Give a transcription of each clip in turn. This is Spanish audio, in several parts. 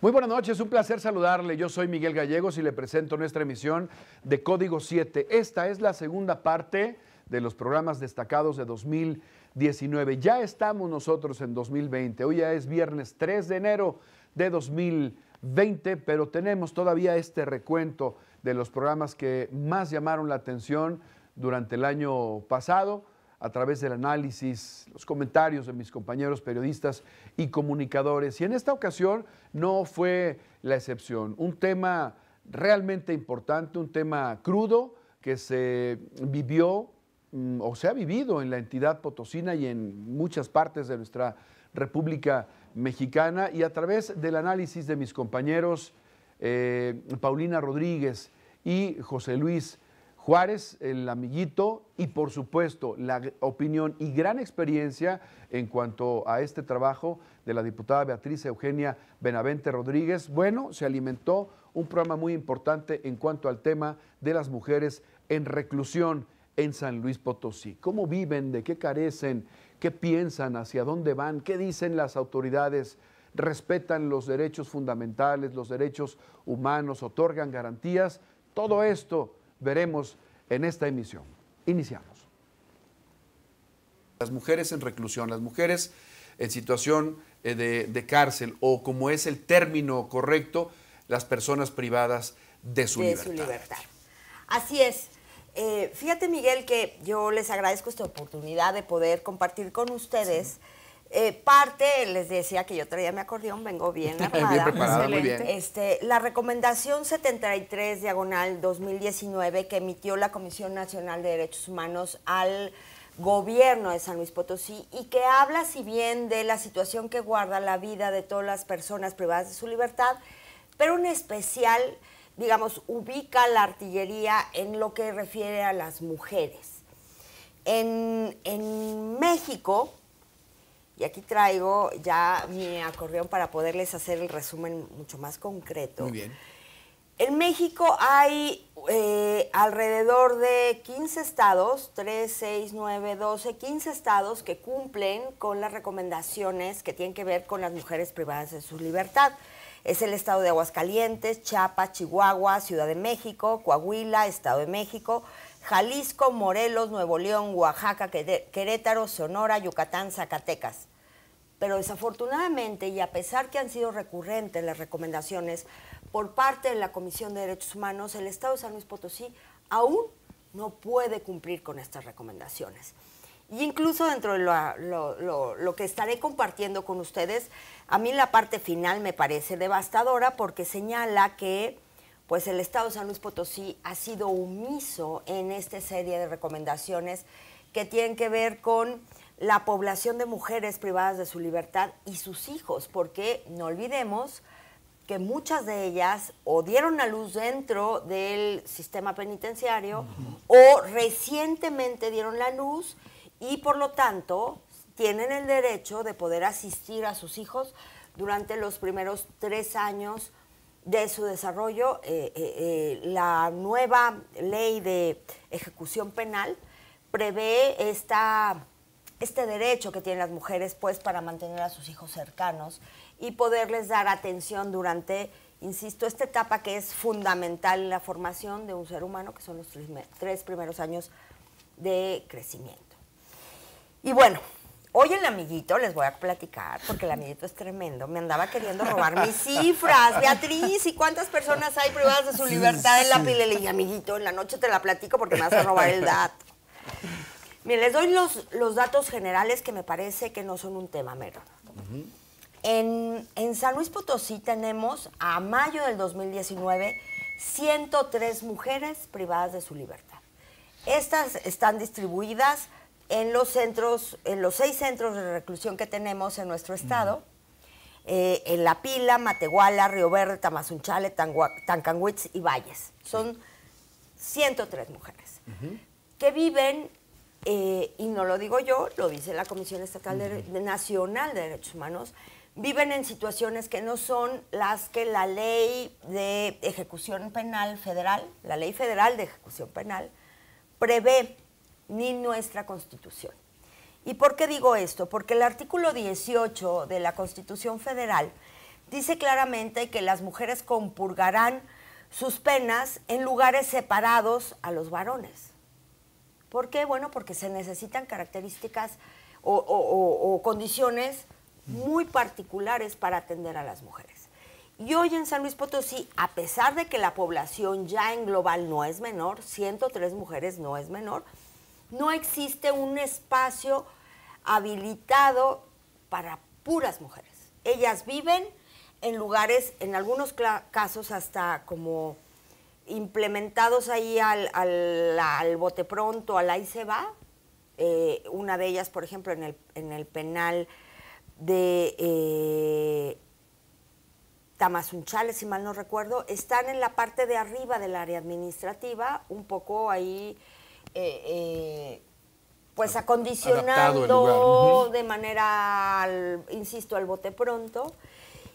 Muy buenas noches, un placer saludarle. Yo soy Miguel Gallegos y le presento nuestra emisión de Código 7. Esta es la segunda parte de los programas destacados de 2019. Ya estamos nosotros en 2020. Hoy ya es viernes 3 de enero de 2020, pero tenemos todavía este recuento de los programas que más llamaron la atención durante el año pasado a través del análisis, los comentarios de mis compañeros periodistas y comunicadores. Y en esta ocasión no fue la excepción. Un tema realmente importante, un tema crudo que se vivió mm, o se ha vivido en la entidad potosina y en muchas partes de nuestra República mexicana y a través del análisis de mis compañeros eh, Paulina Rodríguez y José Luis Juárez, el amiguito, y por supuesto la opinión y gran experiencia en cuanto a este trabajo de la diputada Beatriz Eugenia Benavente Rodríguez. Bueno, se alimentó un programa muy importante en cuanto al tema de las mujeres en reclusión en San Luis Potosí. ¿Cómo viven? ¿De qué carecen? qué piensan, hacia dónde van, qué dicen las autoridades, respetan los derechos fundamentales, los derechos humanos, otorgan garantías. Todo esto veremos en esta emisión. Iniciamos. Las mujeres en reclusión, las mujeres en situación eh, de, cárcel o como es el término correcto, las personas privadas de su de Su libertad. Así es. Eh, fíjate, Miguel, que yo les agradezco esta oportunidad de poder compartir con ustedes. Eh, parte, les decía que yo traía mi acordeón, vengo bien armada. bien preparada, Este, la recomendación 73, diagonal 2019, que emitió la Comisión Nacional de Derechos Humanos al gobierno de San Luis Potosí y que habla, si bien, de la situación que guarda la vida de todas las personas privadas de su libertad, pero en especial digamos, ubica la artillería en lo que refiere a las mujeres. En, México, y aquí traigo ya mi acordeón para poderles hacer el resumen mucho más concreto. Muy bien. En México hay eh, alrededor de 15 estados, 3, 6, 9, 12, 15 estados que cumplen con las recomendaciones que tienen que ver con las mujeres privadas de su libertad. Es el estado de Aguascalientes, Chiapas, Chihuahua, Ciudad de México, Coahuila, Estado de México, Jalisco, Morelos, Nuevo León, Oaxaca, Querétaro, Sonora, Yucatán, Zacatecas. Pero desafortunadamente, y a pesar que han sido recurrentes las recomendaciones por parte de la Comisión de Derechos Humanos, el Estado de San Luis Potosí aún no puede cumplir con estas recomendaciones. Y incluso dentro de lo, lo, que estaré compartiendo con ustedes, a mí la parte final me parece devastadora porque señala que pues el Estado de San Luis Potosí ha sido omiso en esta serie de recomendaciones que tienen que ver con la población de mujeres privadas de su libertad y sus hijos, porque no olvidemos que muchas de ellas o dieron la luz dentro del sistema penitenciario o recientemente dieron la luz y por lo tanto tienen el derecho de poder asistir a sus hijos durante los primeros tres años de su desarrollo. Eh, eh, eh, la nueva ley de ejecución penal prevé esta, este derecho que tienen las mujeres pues, para mantener a sus hijos cercanos y poderles dar atención durante, insisto, esta etapa que es fundamental en la formación de un ser humano, que son los tres primeros años de crecimiento. Y bueno, Hoy el amiguito, les voy a platicar, porque el amiguito es tremendo, me andaba queriendo robar mis cifras. Beatriz, ¿y cuántas personas hay privadas de su libertad en la piel? amiguito, en la noche te la platico porque me vas a robar el dato. Miren, les doy los, datos generales que me parece que no son un tema mero. en, en San Luis Potosí tenemos, a mayo del 2019, 103 mujeres privadas de su libertad. Estas están distribuidas en los centros, en los seis centros de reclusión que tenemos en nuestro estado, eh, en La Pila, Matehuala, Río Verde, Tamazunchale, Tancanguitz y Valles. Son 103 mujeres que viven, eh, y no lo digo yo, lo dice la Comisión Estatal Nacional de Derechos Humanos, viven en situaciones que no son las que la ley de ejecución penal federal, la ley federal de ejecución penal, prevé ni nuestra Constitución. ¿Y por qué digo esto? Porque el artículo 18 de la Constitución Federal dice claramente que las mujeres compurgarán sus penas en lugares separados a los varones. ¿Por qué? Bueno, porque se necesitan características o, condiciones muy particulares para atender a las mujeres. Y hoy en San Luis Potosí, a pesar de que la población ya en global no es menor, 103 mujeres no es menor, no existe un espacio habilitado para puras mujeres. Ellas viven en lugares, en algunos casos hasta como implementados ahí al, bote pronto, al ahí se va. Eh, una de ellas, por ejemplo, en el, penal de eh, Tamazunchales, si mal no recuerdo, están en la parte de arriba del área administrativa, un poco ahí eh, eh, pues acondicionando de manera, insisto, al bote pronto,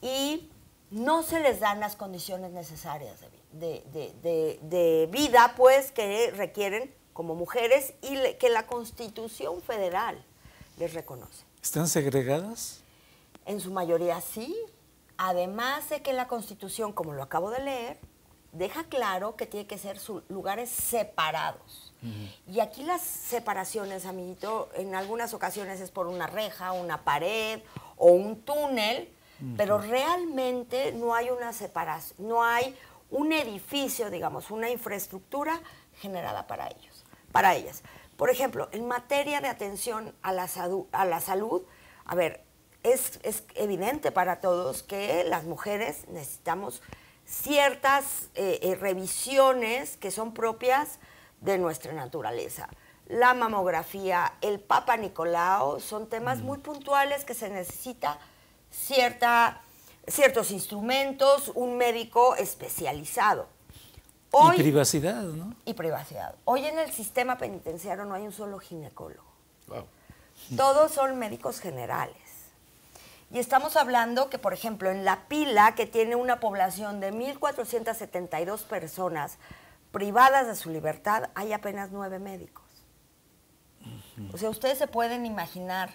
y no se les dan las condiciones necesarias de, vida, pues, que requieren como mujeres y que la Constitución Federal les reconoce. ¿Están segregadas? En su mayoría sí. Además de que la Constitución, como lo acabo de leer, deja claro que tiene que ser lugares separados y aquí las separaciones, amiguito, en algunas ocasiones es por una reja, una pared o un túnel, pero realmente no hay una separación, no hay un edificio, digamos, una infraestructura generada para ellos, para ellas. Por ejemplo, en materia de atención a la, salud, a ver, es, evidente para todos que las mujeres necesitamos ciertas eh, eh, revisiones que son propias de nuestra naturaleza. La mamografía, el Papa Nicolao, son temas mm. muy puntuales que se necesita cierta, ciertos instrumentos, un médico especializado. y privacidad, ¿no? Y privacidad. Hoy en el sistema penitenciario no hay un solo ginecólogo. Todos son médicos generales. Y estamos hablando que, por ejemplo, en La Pila, que tiene una población de 1.472 personas, privadas de su libertad hay apenas nueve médicos. O sea, ustedes se pueden imaginar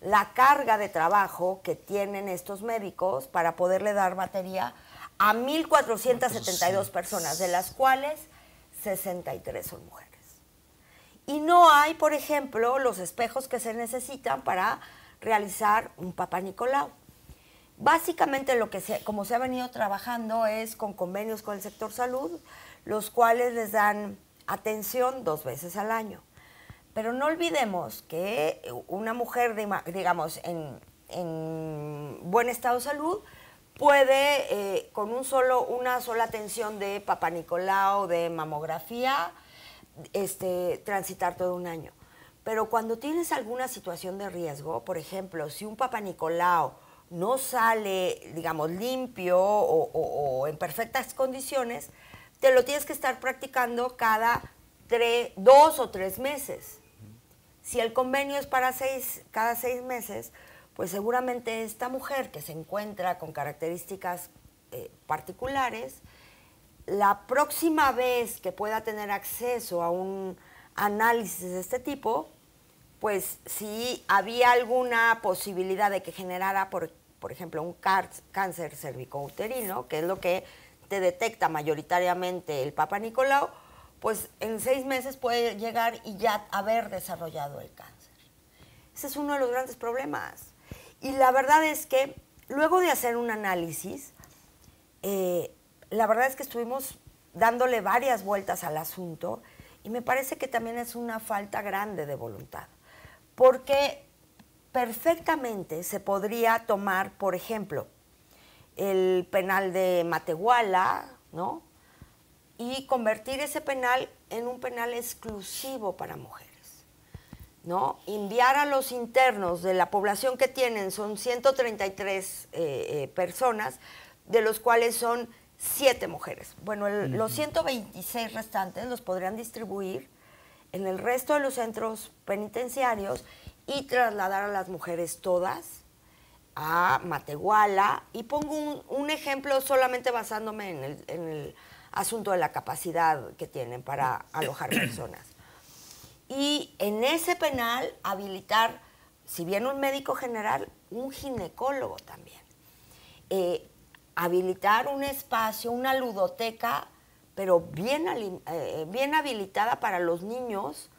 la carga de trabajo que tienen estos médicos para poderle dar batería a 1.472 pues, personas, de las cuales 63 son mujeres. Y no hay, por ejemplo, los espejos que se necesitan para realizar un Papá Nicolau. Básicamente lo que se, como se ha venido trabajando es con convenios con el sector salud, los cuales les dan atención dos veces al año. Pero no olvidemos que una mujer, digamos, en, buen estado de salud, puede eh, con solo, una sola atención de papá Nicolau, de mamografía, este, transitar todo un año. Pero cuando tienes alguna situación de riesgo, por ejemplo, si un papá Nicolau no sale, digamos, limpio o, en perfectas condiciones, te lo tienes que estar practicando cada tres dos o tres meses. Si el convenio es para seis, cada seis meses, pues seguramente esta mujer que se encuentra con características eh, particulares, la próxima vez que pueda tener acceso a un análisis de este tipo, pues si había alguna posibilidad de que generara, por por ejemplo, un cáncer cervicouterino, que es lo que te detecta mayoritariamente el Papa Nicolau, pues en seis meses puede llegar y ya haber desarrollado el cáncer. Ese es uno de los grandes problemas. Y la verdad es que luego de hacer un análisis, eh, la verdad es que estuvimos dándole varias vueltas al asunto y me parece que también es una falta grande de voluntad, porque perfectamente se podría tomar, por ejemplo, el penal de Matehuala, ¿no? Y convertir ese penal en un penal exclusivo para mujeres, ¿no? Enviar a los internos de la población que tienen, son 133 eh, eh, personas, de los cuales son 7 mujeres. Bueno, los 126 restantes los podrían distribuir en el resto de los centros penitenciarios y trasladar a las mujeres todas a Matehuala. Y pongo un, ejemplo solamente basándome en el, asunto de la capacidad que tienen para alojar personas. Y en ese penal habilitar, si bien un médico general, un ginecólogo también. Eh, habilitar un espacio, una ludoteca, pero bien, eh, bien habilitada para los niños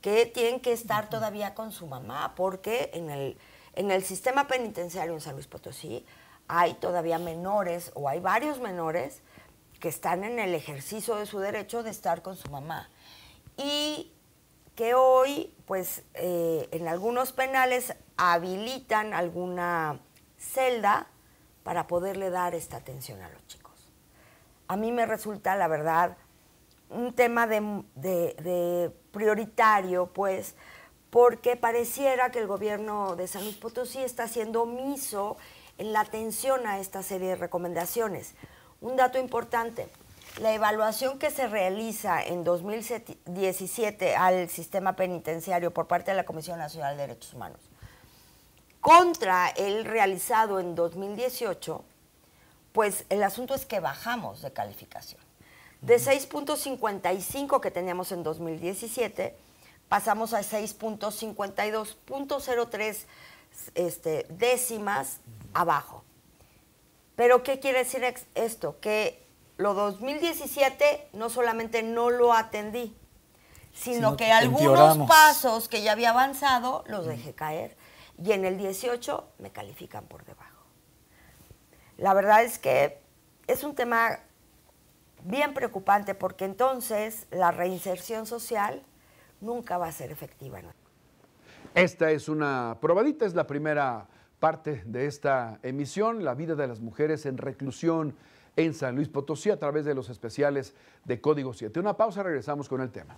que tienen que estar todavía con su mamá, porque en el, en el sistema penitenciario en San Luis Potosí hay todavía menores o hay varios menores que están en el ejercicio de su derecho de estar con su mamá. Y que hoy, pues, eh, en algunos penales habilitan alguna celda para poderle dar esta atención a los chicos. A mí me resulta, la verdad, un tema de prioritario, pues, porque pareciera que el gobierno de San Luis Potosí está haciendo omiso en la atención a esta serie de recomendaciones. Un dato importante, la evaluación que se realiza en 2017 al sistema penitenciario por parte de la Comisión Nacional de Derechos Humanos contra el realizado en 2018, pues el asunto es que bajamos de calificación de 6.55 que teníamos en 2017, pasamos a 6.52.03 este, décimas abajo. Pero ¿qué quiere decir esto? Que lo 2017 no solamente no lo atendí, sino, que algunos pasos que ya había avanzado los dejé caer y en el 18 me califican por debajo. La verdad es que es un tema bien preocupante porque entonces la reinserción social nunca va a ser efectiva. Esta es una probadita, es la primera parte de esta emisión, la vida de las mujeres en reclusión en San Luis Potosí a través de los especiales de Código 7. Una pausa, regresamos con el tema.